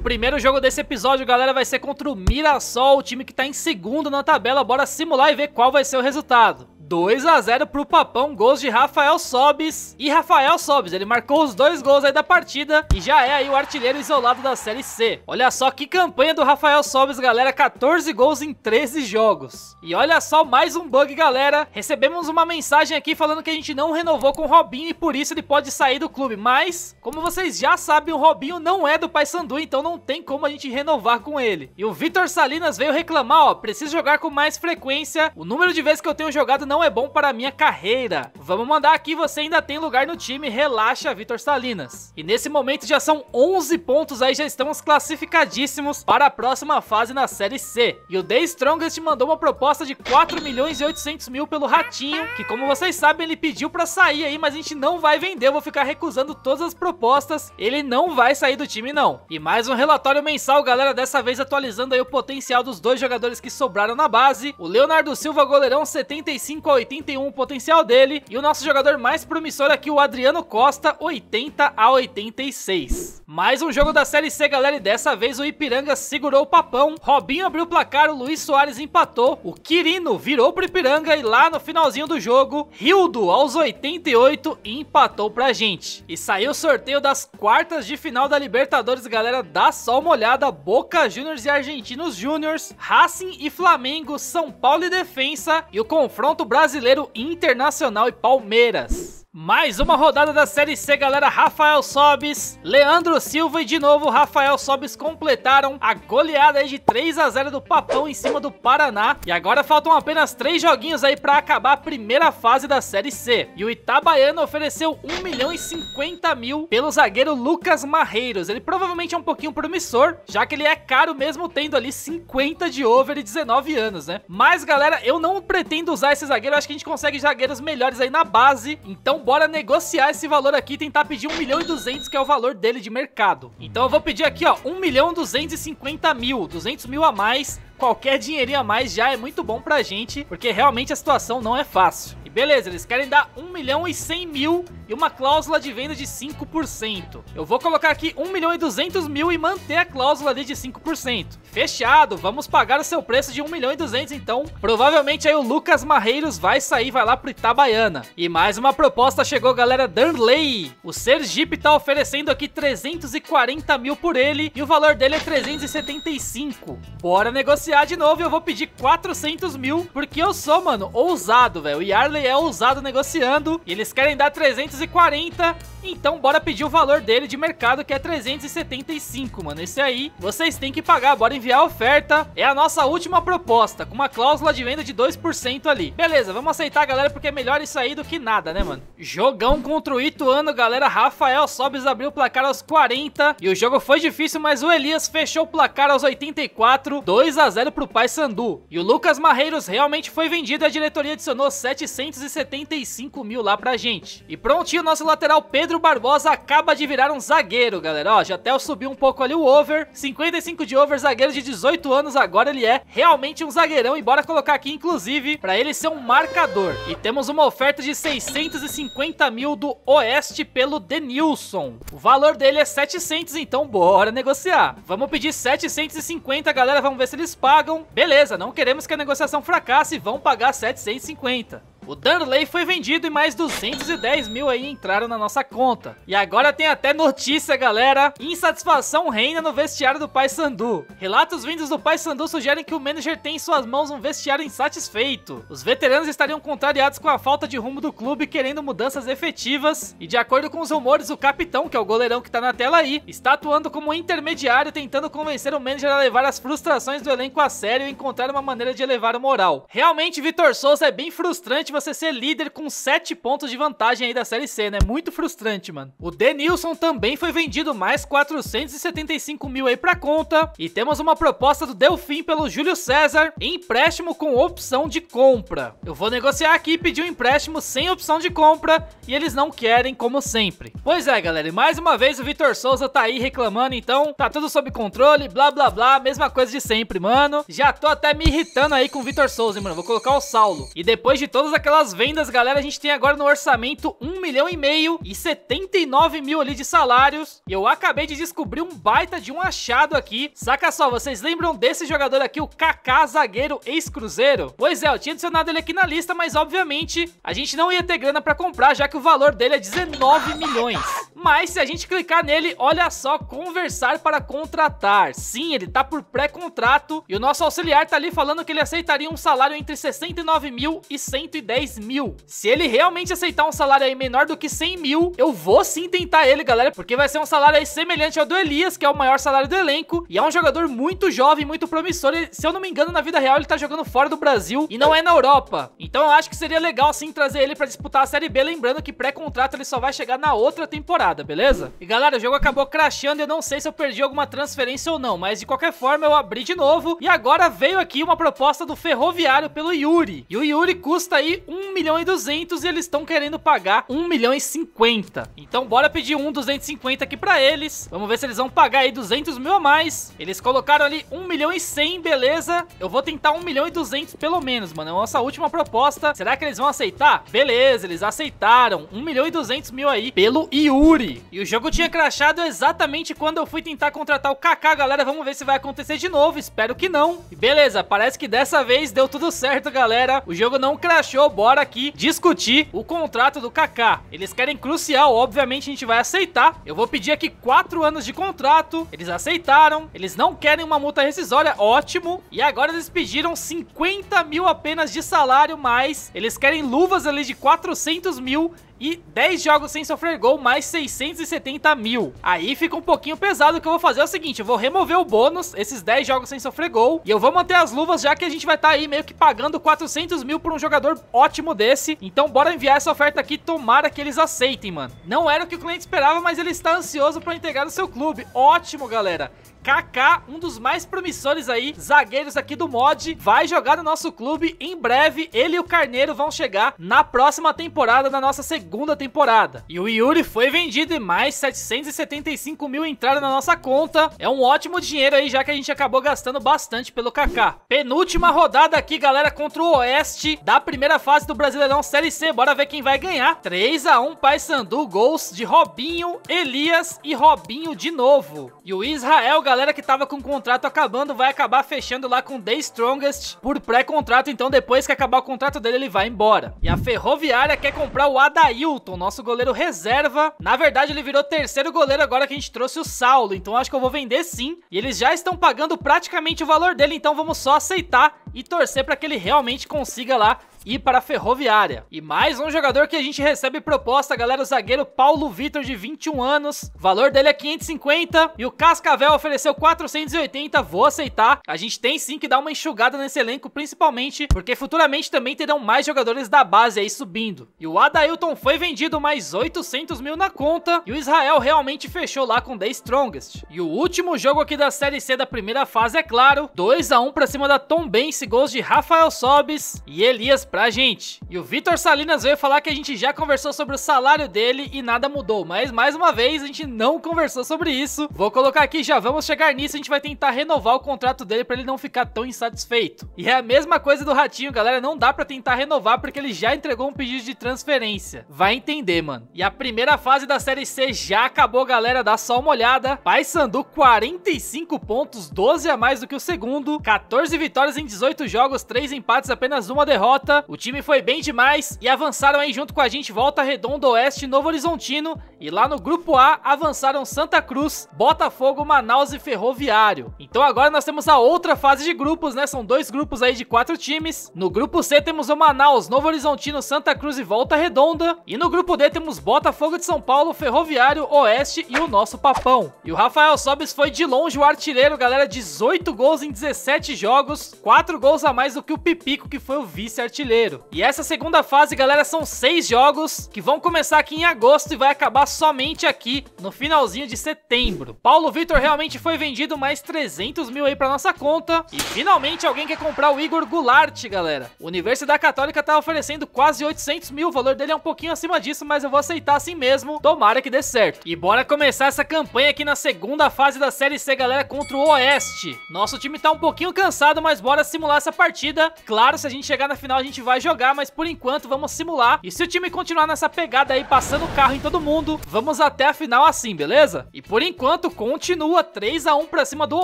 primeiro jogo desse episódio, galera, vai ser contra o Mirassol, o time que tá em segundo na tabela. Bora simular e ver qual vai ser o resultado. 2 a 0 pro Papão, gols de Rafael Sobis e Rafael Sobis, ele marcou os dois gols aí da partida e já é aí o artilheiro isolado da Série C. Olha só que campanha do Rafael Sobis, galera, 14 gols em 13 jogos. E olha só mais um bug, galera, recebemos uma mensagem aqui falando que a gente não renovou com o Robinho e por isso ele pode sair do clube, mas como vocês já sabem, o Robinho não é do Paysandu, então não tem como a gente renovar com ele. E o Vitor Salinas veio reclamar, ó, preciso jogar com mais frequência, o número de vezes que eu tenho jogado não não é bom para a minha carreira. Vamos mandar aqui, você ainda tem lugar no time, relaxa, Vitor Salinas. E nesse momento já são 11 pontos aí, já estamos classificadíssimos para a próxima fase na Série C. E o The Strongest mandou uma proposta de 4 milhões e 800 mil pelo Ratinho, que como vocês sabem, ele pediu para sair aí, mas a gente não vai vender, eu vou ficar recusando todas as propostas, ele não vai sair do time não. E mais um relatório mensal, galera, dessa vez atualizando aí o potencial dos dois jogadores que sobraram na base. O Leonardo Silva, goleirão, 75 com 81 o potencial dele. E o nosso jogador mais promissor aqui, o Adriano Costa, 80 a 86. Mais um jogo da Série C, galera, e dessa vez o Ipiranga segurou o papão. Robinho abriu o placar, o Luiz Soares empatou, o Quirino virou pro Ipiranga e lá no finalzinho do jogo, Rildo, aos 88, empatou pra gente. E saiu o sorteio das quartas de final da Libertadores, galera, dá só uma olhada, Boca Juniors e Argentinos Juniors, Racing e Flamengo, São Paulo e Defensa e o confronto brasileiro Internacional e Palmeiras. Mais uma rodada da Série C, galera. Rafael Sobis, Leandro Silva e de novo Rafael Sobis completaram a goleada aí de 3 a 0 do Papão em cima do Paraná. E agora faltam apenas 3 joguinhos aí para acabar a primeira fase da Série C. E o Itabaiano ofereceu 1 milhão e 50 mil pelo zagueiro Lucas Marreiros. Ele provavelmente é um pouquinho promissor, já que ele é caro mesmo tendo ali 50 de over e 19 anos, né? Mas, galera, eu não pretendo usar esse zagueiro. Eu acho que a gente consegue zagueiros melhores aí na base. Então, bora negociar esse valor aqui e tentar pedir 1 milhão e 200, que é o valor dele de mercado. Então eu vou pedir aqui, ó, 1 milhão 250 mil, 200 mil a mais qualquer dinheirinho a mais já é muito bom pra gente, porque realmente a situação não é fácil. E beleza, eles querem dar 1 milhão e 100 mil e uma cláusula de venda de 5%. Eu vou colocar aqui 1 milhão e 200 mil e manter a cláusula ali de 5%. Fechado, vamos pagar o seu preço de 1 milhão e 200, então provavelmente aí o Lucas Marreiros vai sair, vai lá pro Itabaiana. E mais uma proposta chegou, galera, Danley. O Sergipe tá oferecendo aqui 340 mil por ele e o valor dele é 375. Bora negociar anunciar de novo e eu vou pedir 400 mil, porque eu sou, mano, ousado, velho. O Yarley é ousado negociando e eles querem dar 340, então bora pedir o valor dele de mercado, que é 375, mano. Esse aí vocês têm que pagar, bora enviar a oferta. É a nossa última proposta, com uma cláusula de venda de 2% ali. Beleza, vamos aceitar, galera, porque é melhor isso aí do que nada, né, mano? Jogão contra o Ituano, galera. Rafael Sobes abriu o placar aos 40 e o jogo foi difícil, mas o Elias fechou o placar aos 84, 2 a 0 0 para o Sandu. E o Lucas Marreiros realmente foi vendido e a diretoria adicionou 775 mil lá pra gente. E prontinho, nosso lateral Pedro Barbosa acaba de virar um zagueiro, galera. Ó, já até eu subi um pouco ali o over. 55 de over, zagueiro de 18 anos, agora ele é realmente um zagueirão. E bora colocar aqui, inclusive, para ele ser um marcador. E temos uma oferta de 650 mil do Oeste pelo Denilson. O valor dele é 700, então bora negociar. Vamos pedir 750, galera, vamos ver se eles pagam, beleza, não queremos que a negociação fracasse, vão pagar 750. O Darley foi vendido e mais 210 mil aí entraram na nossa conta. E agora tem até notícia, galera. Insatisfação reina no vestiário do Paysandu. Relatos vindos do Paysandu sugerem que o manager tem em suas mãos um vestiário insatisfeito. Os veteranos estariam contrariados com a falta de rumo do clube, querendo mudanças efetivas. E de acordo com os rumores, o capitão, que é o goleirão que tá na tela aí, está atuando como intermediário, tentando convencer o manager a levar as frustrações do elenco a sério e encontrar uma maneira de elevar o moral. Realmente, Vitor Souza é bem frustrante você ser líder com 7 pontos de vantagem aí da Série C, né? Muito frustrante, mano. O Denilson também foi vendido mais 475 mil aí pra conta. E temos uma proposta do Delfim pelo Júlio César, empréstimo com opção de compra. Eu vou negociar aqui e pedir um empréstimo sem opção de compra, e eles não querem, como sempre. Pois é, galera, e mais uma vez o Vitor Souza tá aí reclamando, então tá tudo sob controle, blá blá blá, mesma coisa de sempre, mano. Já tô até me irritando aí com o Vitor Souza, hein, mano. Vou colocar o Saulo. E depois de todas aquelas vendas, galera, a gente tem agora no orçamento 1 milhão e meio e 79 mil ali de salários. E eu acabei de descobrir um baita de um achado aqui. Saca só, vocês lembram desse jogador aqui, o Kaká, zagueiro ex-cruzeiro? Pois é, eu tinha adicionado ele aqui na lista, mas obviamente a gente não ia ter grana pra comprar, já que o valor dele é 19 milhões. Mas se a gente clicar nele, olha só, conversar para contratar. Sim, ele tá por pré-contrato e o nosso auxiliar tá ali falando que ele aceitaria um salário entre 69 mil e 110 10 mil. Se ele realmente aceitar um salário aí menor do que 100 mil, eu vou sim tentar ele, galera, porque vai ser um salário aí semelhante ao do Elias, que é o maior salário do elenco, e é um jogador muito jovem, muito promissor. E, se eu não me engano, na vida real ele tá jogando fora do Brasil e não é na Europa. Então eu acho que seria legal sim trazer ele para disputar a Série B, lembrando que pré-contrato ele só vai chegar na outra temporada, beleza? E galera, o jogo acabou crashando, eu não sei se eu perdi alguma transferência ou não, mas de qualquer forma eu abri de novo e agora veio aqui uma proposta do Ferroviário pelo Yuri. E o Yuri custa aí 1 milhão e 200 e eles estão querendo pagar 1 milhão e 50. Então bora pedir um 250 aqui pra eles. Vamos ver se eles vão pagar aí 200 mil a mais. Eles colocaram ali 1 milhão e 100, beleza. Eu vou tentar 1 milhão e 200 pelo menos, mano. É a nossa última proposta. Será que eles vão aceitar? Beleza, eles aceitaram. 1 milhão e 200 mil aí pelo Yuri. E o jogo tinha crachado exatamente quando eu fui tentar contratar o Kaká, galera. Vamos ver se vai acontecer de novo. Espero que não. Beleza, parece que dessa vez deu tudo certo, galera. O jogo não crachou bora aqui discutir o contrato do Kaká. Eles querem crucial, obviamente a gente vai aceitar. Eu vou pedir aqui quatro anos de contrato, eles aceitaram, eles não querem uma multa rescisória, ótimo. E agora eles pediram 50 mil apenas de salário, mas eles querem luvas ali de 400 mil e 10 jogos sem sofrer gol, mais 670 mil. Aí fica um pouquinho pesado, o que eu vou fazer é o seguinte, eu vou remover o bônus, esses 10 jogos sem sofrer gol, e eu vou manter as luvas, já que a gente vai estar tá aí meio que pagando 400 mil por um jogador ótimo desse. Então bora enviar essa oferta aqui, tomara que eles aceitem, mano. Não era o que o cliente esperava, mas ele está ansioso para integrar o seu clube. Ótimo, galera. Kaká, um dos mais promissores aí, zagueiros aqui do mod, vai jogar no nosso clube em breve. Ele e o Carneiro vão chegar na próxima temporada, na nossa segunda temporada. E o Yuri foi vendido e mais 775 mil entraram na nossa conta. É um ótimo dinheiro aí, já que a gente acabou gastando bastante pelo Kaká. Penúltima rodada aqui, galera, contra o Oeste da primeira fase do Brasileirão Série C. Bora ver quem vai ganhar. 3 a 1 Paysandu, gols de Robinho, Elias e Robinho de novo. E o Israel, galera, galera que tava com o contrato acabando vai acabar fechando lá com The Strongest por pré-contrato, então depois que acabar o contrato dele ele vai embora. E a Ferroviária quer comprar o Adailton, nosso goleiro reserva. Na verdade ele virou terceiro goleiro agora que a gente trouxe o Saulo, então acho que eu vou vender sim. E eles já estão pagando praticamente o valor dele, então vamos só aceitar e torcer para que ele realmente consiga lá e para a Ferroviária. E mais um jogador que a gente recebe proposta, galera, o zagueiro Paulo Vitor, de 21 anos. O valor dele é 550 e o Cascavel ofereceu 480, vou aceitar. A gente tem sim que dar uma enxugada nesse elenco, principalmente porque futuramente também terão mais jogadores da base aí subindo. E o Adailton foi vendido mais 800 mil na conta e o Israel realmente fechou lá com The Strongest. E o último jogo aqui da Série C da primeira fase, é claro, 2 a 1 para cima da Tom Bense, gols de Rafael Sobis e Elias pra gente. E o Vitor Salinas veio falar que a gente já conversou sobre o salário dele e nada mudou, mas mais uma vez a gente não conversou sobre isso. Vou colocar aqui, já vamos chegar nisso, a gente vai tentar renovar o contrato dele para ele não ficar tão insatisfeito. E é a mesma coisa do Ratinho, galera, não dá para tentar renovar porque ele já entregou um pedido de transferência. Vai entender, mano. E a primeira fase da Série C já acabou, galera, dá só uma olhada. Paysandu 45 pontos, 12 a mais do que o segundo, 14 vitórias em 18 jogos, 3 empates, apenas uma derrota. O time foi bem demais e avançaram aí junto com a gente Volta Redonda Oeste Novo Horizontino. E lá no grupo A avançaram Santa Cruz, Botafogo, Manaus e Ferroviário. Então agora nós temos a outra fase de grupos, né? São dois grupos aí de quatro times. No grupo C temos o Manaus, Novo Horizontino, Santa Cruz e Volta Redonda. E no grupo D temos Botafogo de São Paulo, Ferroviário, Oeste e o nosso Papão. E o Rafael Sobes foi de longe o artilheiro, galera. 18 gols em 17 jogos, 4 gols a mais do que o Pipico, que foi o vice-artilheiro brasileiro. E essa segunda fase, galera, são seis jogos que vão começar aqui em agosto e vai acabar somente aqui no finalzinho de setembro. Paulo Vitor realmente foi vendido mais 300 mil aí pra nossa conta. E finalmente alguém quer comprar o Igor Goulart, galera. Universidade Católica tá oferecendo quase 800 mil, o valor dele é um pouquinho acima disso, mas eu vou aceitar assim mesmo. Tomara que dê certo. E bora começar essa campanha aqui na segunda fase da Série C, galera, contra o Oeste. Nosso time tá um pouquinho cansado, mas bora simular essa partida. Claro, se a gente chegar na final, a gente gente vai jogar, mas por enquanto vamos simular. E se o time continuar nessa pegada aí, passando o carro em todo mundo, vamos até a final assim, beleza? E por enquanto continua 3x1 pra cima do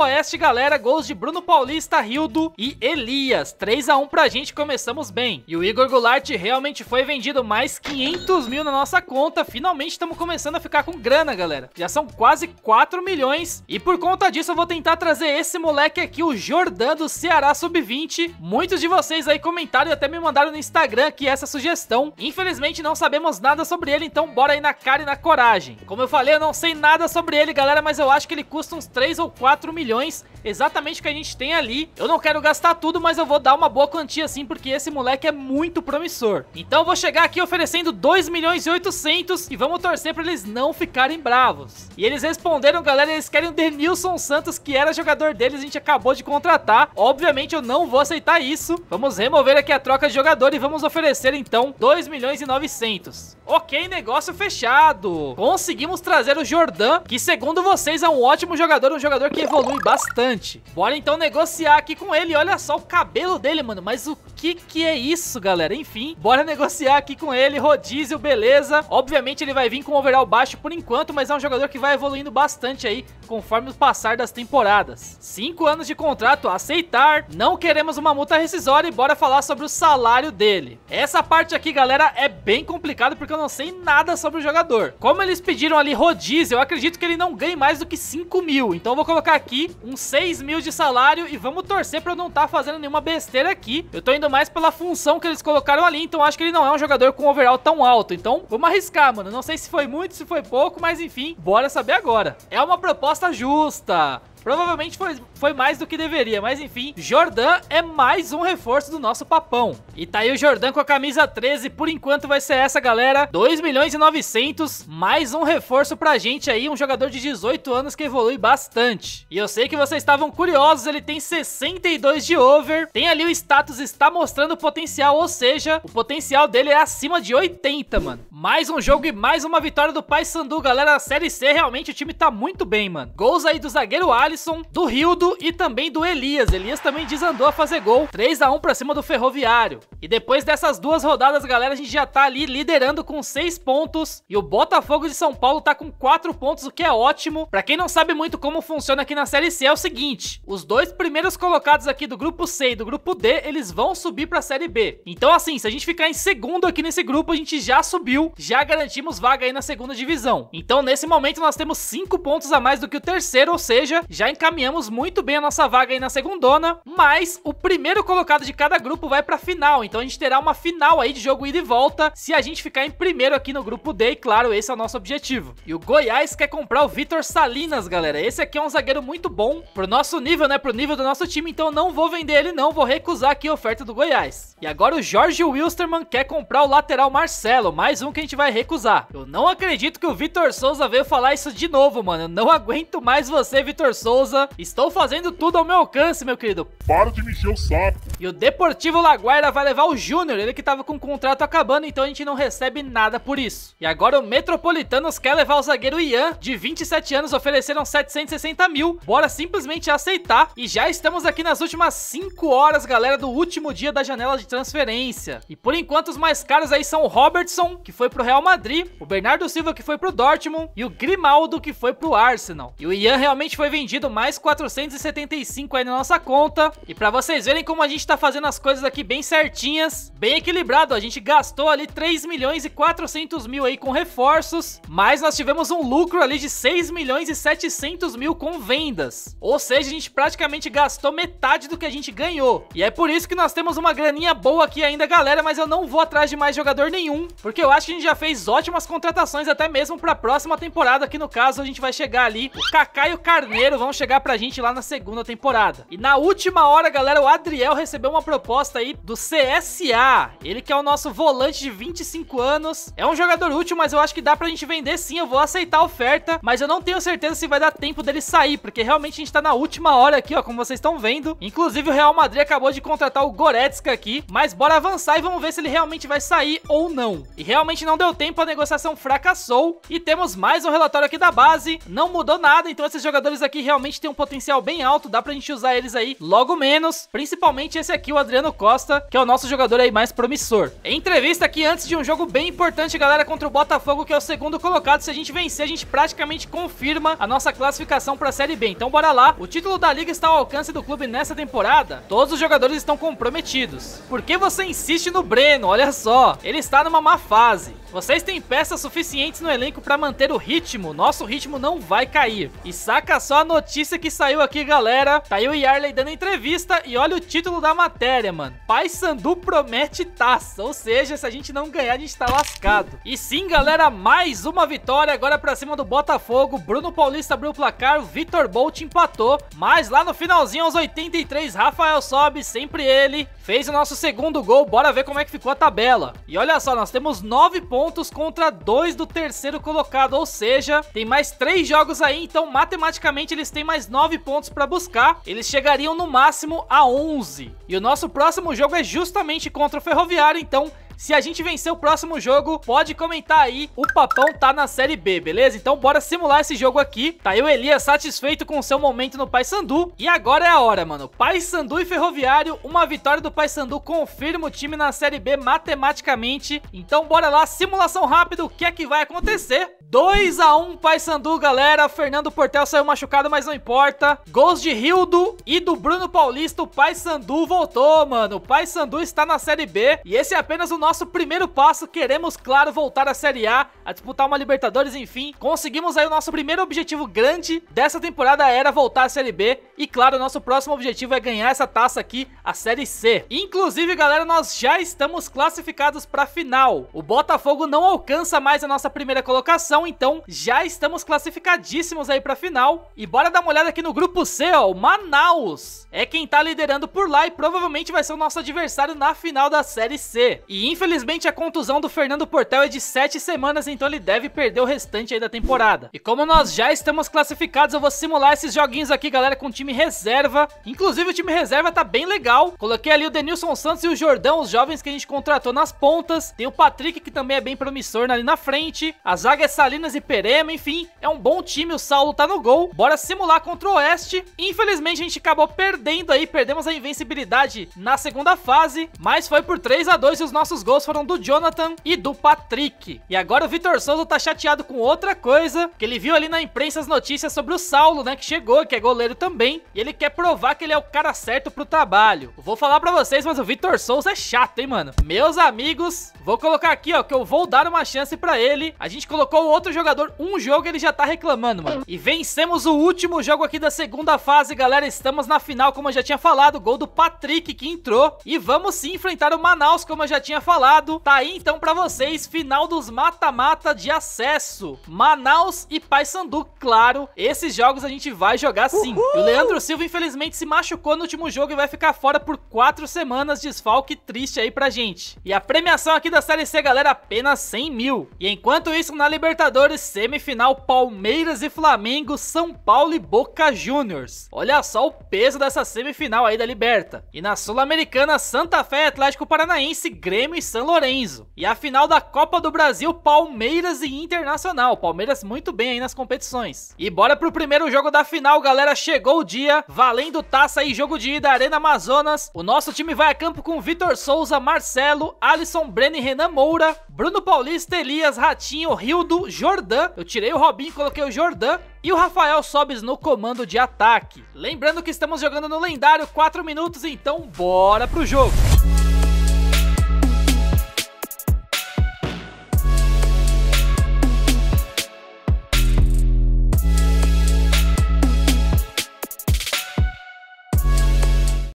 Oeste, galera. Gols de Bruno Paulista, Rildo e Elias. 3x1 pra gente, começamos bem. E o Igor Goulart realmente foi vendido mais 500 mil na nossa conta. Finalmente estamos começando a ficar com grana, galera. Já são quase 4 milhões. E por conta disso eu vou tentar trazer esse moleque aqui, o Jordan do Ceará Sub-20. Muitos de vocês aí comentaram e até me mandaram no Instagram aqui essa sugestão. Infelizmente não sabemos nada sobre ele, então bora aí na cara e na coragem. Como eu falei, eu não sei nada sobre ele, galera, mas eu acho que ele custa uns 3 ou 4 milhões, exatamente o que a gente tem ali. Eu não quero gastar tudo, mas eu vou dar uma boa quantia assim, porque esse moleque é muito promissor. Então eu vou chegar aqui oferecendo 2 milhões e 800 e vamos torcer para eles não ficarem bravos. E eles responderam, galera, eles querem o Denilson Santos, que era jogador deles, a gente acabou de contratar. Obviamente eu não vou aceitar isso. Vamos remover aqui a troca de jogador e vamos oferecer então 2 milhões e 900. Ok, negócio fechado. Conseguimos trazer o Jordan, que segundo vocês é um ótimo jogador, um jogador que evolui bastante. Bora então negociar aqui com ele. Olha só o cabelo dele, mano, mas o que que é isso, galera? Enfim, bora negociar aqui com ele. Rodízio, beleza. Obviamente ele vai vir com overall baixo por enquanto, mas é um jogador que vai evoluindo bastante aí conforme o passar das temporadas. 5 anos de contrato, aceitar. Não queremos uma multa rescisória e bora falar sobre o salário salário dele. Essa parte aqui, galera, é bem complicada porque eu não sei nada sobre o jogador. Como eles pediram ali rodízio, eu acredito que ele não ganhe mais do que 5 mil. Então eu vou colocar aqui uns 6 mil de salário e vamos torcer pra eu não estar tá fazendo nenhuma besteira aqui. Eu tô indo mais pela função que eles colocaram ali, então acho que ele não é um jogador com overall tão alto. Então vamos arriscar, mano. Não sei se foi muito, se foi pouco, mas enfim, bora saber agora. É uma proposta justa. Provavelmente foi, foi mais do que deveria, mas enfim, Jordan é mais um reforço do nosso papão. E tá aí o Jordan com a camisa 13, por enquanto vai ser essa, galera. 2 milhões e 900, mais um reforço pra gente aí, um jogador de 18 anos que evolui bastante. E eu sei que vocês estavam curiosos, ele tem 62 de over, tem ali o status está mostrando o potencial, ou seja, o potencial dele é acima de 80, mano. Mais um jogo e mais uma vitória do Paysandu, galera. A Série C, realmente o time tá muito bem, mano. Gols aí do zagueiro Alisson, Alisson, do Rildo e também do Elias. Elias também desandou a fazer gol, 3 a 1 para cima do Ferroviário. E depois dessas duas rodadas, galera, a gente já tá ali liderando com 6 pontos e o Botafogo de São Paulo tá com 4 pontos, o que é ótimo. Para quem não sabe muito como funciona aqui na Série C é o seguinte, os dois primeiros colocados aqui do grupo C e do grupo D, eles vão subir para a Série B. Então assim, se a gente ficar em segundo aqui nesse grupo, a gente já subiu, já garantimos vaga aí na segunda divisão. Então nesse momento nós temos 5 pontos a mais do que o terceiro, ou seja, já já encaminhamos muito bem a nossa vaga aí na segundona, mas o primeiro colocado de cada grupo vai pra final, então a gente terá uma final aí de jogo ida e volta se a gente ficar em primeiro aqui no grupo D, e claro, esse é o nosso objetivo. E o Goiás quer comprar o Vitor Salinas, galera, esse aqui é um zagueiro muito bom pro nosso nível, né, pro nível do nosso time, então não vou vender ele não, vou recusar aqui a oferta do Goiás. E agora o Jorge Wilstermann quer comprar o lateral Marcelo, mais um que a gente vai recusar. Eu não acredito que o Vitor Souza veio falar isso de novo, mano, eu não aguento mais você, Vitor Souza. Souza, estou fazendo tudo ao meu alcance, meu querido. Para de mexer, o saco. E o Deportivo Laguarda vai levar o Júnior, ele que estava com o contrato acabando, então a gente não recebe nada por isso. E agora o Metropolitanos quer levar o zagueiro Ian, de 27 anos, ofereceram 760 mil. Bora simplesmente aceitar. E já estamos aqui nas últimas 5 horas, galera, do último dia da janela de transferência. E por enquanto os mais caros aí são o Robertson, que foi pro Real Madrid, o Bernardo Silva, que foi pro Dortmund, e o Grimaldo, que foi pro Arsenal. E o Ian realmente foi vendido perdido mais 475 aí na nossa conta. E pra vocês verem como a gente tá fazendo as coisas aqui bem certinhas, bem equilibrado. A gente gastou ali 3 milhões e 400 mil aí com reforços, mas nós tivemos um lucro ali de 6 milhões e 700 mil com vendas. Ou seja, a gente praticamente gastou metade do que a gente ganhou. E é por isso que nós temos uma graninha boa aqui ainda, galera, mas eu não vou atrás de mais jogador nenhum, porque eu acho que a gente já fez ótimas contratações até mesmo pra próxima temporada, que no caso a gente vai chegar ali, o Kaká e o Carneiro vamos vão chegar pra gente lá na segunda temporada. E na última hora, galera, o Adriel recebeu uma proposta aí do CSA. Ele que é o nosso volante de 25 anos. É um jogador útil, mas eu acho que dá pra gente vender sim. Eu vou aceitar a oferta, mas eu não tenho certeza se vai dar tempo dele sair, porque realmente a gente tá na última hora aqui, ó, como vocês estão vendo. Inclusive, o Real Madrid acabou de contratar o Goretzka aqui, mas bora avançar e vamos ver se ele realmente vai sair ou não. E realmente não deu tempo, a negociação fracassou. E temos mais um relatório aqui da base. Não mudou nada, então esses jogadores aqui realmente realmente tem um potencial bem alto, dá pra gente usar eles aí logo menos, principalmente esse aqui, o Adriano Costa, que é o nosso jogador aí mais promissor. Entrevista aqui antes de um jogo bem importante, galera, contra o Botafogo, que é o segundo colocado. Se a gente vencer, a gente praticamente confirma a nossa classificação pra Série B. Então bora lá. O título da Liga está ao alcance do clube nessa temporada. Todos os jogadores estão comprometidos. Por que você insiste no Breno? Olha só, ele está numa má fase. Vocês têm peças suficientes no elenco para manter o ritmo. Nosso ritmo não vai cair. E saca só a notícia notícia que saiu aqui, galera. Tá aí o Yarley dando entrevista e olha o título da matéria, mano. Pai Sandu promete taça, ou seja, se a gente não ganhar, a gente tá lascado. E sim, galera, mais uma vitória agora pra cima do Botafogo. Bruno Paulista abriu o placar, o Vitor Bolt empatou, mas lá no finalzinho, aos 83, Rafael sobe, sempre ele, fez o nosso segundo gol. Bora ver como é que ficou a tabela. E olha só, nós temos 9 pontos contra 2 do terceiro colocado, ou seja, tem mais 3 jogos aí, então matematicamente eles tem mais 9 pontos para buscar, eles chegariam no máximo a 11. E o nosso próximo jogo é justamente contra o Ferroviário, então se a gente vencer o próximo jogo, pode comentar aí. O Papão tá na Série B, beleza? Então bora simular esse jogo aqui. Tá eu, Elias, satisfeito com o seu momento no Paysandu. E agora é a hora, mano. Paysandu e Ferroviário. Uma vitória do Paysandu confirma o time na Série B matematicamente. Então bora lá, simulação rápida. O que é que vai acontecer? 2 a 1 Paysandu, galera. Fernando Portel saiu machucado, mas não importa. Gols de Rildo e do Bruno Paulista. O Paysandu voltou, mano. O Paysandu está na Série B e esse é apenas o nosso primeiro passo. Queremos, claro, voltar à Série A, a disputar uma Libertadores, enfim. Conseguimos aí o nosso primeiro objetivo grande dessa temporada era voltar à Série B e, claro, o nosso próximo objetivo é ganhar essa taça aqui, a Série C. Inclusive, galera, nós já estamos classificados para a final. O Botafogo não alcança mais a nossa primeira colocação então já estamos classificadíssimos aí pra final. E bora dar uma olhada aqui no grupo C, ó, o Manaus. É quem tá liderando por lá e provavelmente vai ser o nosso adversário na final da Série C. E infelizmente a contusão do Fernando Portel é de 7 semanas, então ele deve perder o restante aí da temporada. E como nós já estamos classificados, eu vou simular esses joguinhos aqui, galera, com o time reserva. Inclusive o time reserva tá bem legal. Coloquei ali o Denilson Santos e o Jordão, os jovens que a gente contratou nas pontas. Tem o Patrick, que também é bem promissor ali na frente. A zaga é Salinas e Perema, enfim, é um bom time, o Saulo tá no gol. Bora simular contra o Oeste. Infelizmente a gente acabou perdendo aí, perdemos a invencibilidade na segunda fase, mas foi por 3 a 2 e os nossos gols foram do Jonathan e do Patrick. E agora o Vitor Souza tá chateado com outra coisa, que ele viu ali na imprensa as notícias sobre o Saulo, né, que chegou, que é goleiro também, e ele quer provar que ele é o cara certo pro trabalho. vou falar pra vocês, mas o Vitor Souza é chato, hein, mano? Meus amigos, vou colocar aqui, ó, que eu vou dar uma chance pra ele. A gente colocou o outro jogador um jogo ele já tá reclamando, mano. E vencemos o último jogo aqui da segunda fase, galera. Estamos na final, como eu já tinha falado. Gol do Patrick que entrou. E vamos sim enfrentar o Manaus, como eu já tinha falado. Tá aí então pra vocês, final dos mata-mata de acesso. Manaus e Paysandu, claro. Esses jogos a gente vai jogar sim. Uhul! E o Leandro Silva, infelizmente, se machucou no último jogo e vai ficar fora por quatro semanas. Desfalque triste aí pra gente. E a premiação aqui da Série C, galera, apenas 100 mil. E enquanto isso, na Libertadores Libertadores semifinal Palmeiras e Flamengo, São Paulo e Boca Juniors. Olha só o peso dessa semifinal aí da Liberta. E na Sul-Americana, Santa Fé, Atlético Paranaense, Grêmio e São Lourenço. E a final da Copa do Brasil, Palmeiras e Internacional. Palmeiras muito bem aí nas competições. E bora pro primeiro jogo da final, galera. Chegou o dia, valendo taça e jogo de ida Arena Amazonas. O nosso time vai a campo com Vitor Souza, Marcelo, Alisson Breno e Renan Moura, Bruno Paulista, Elias, Ratinho, Rildo, Jordan. Eu tirei o Robin, coloquei o Jordan. E o Rafael Sobes no comando de ataque. Lembrando que estamos jogando no lendário 4 minutos, então bora pro jogo.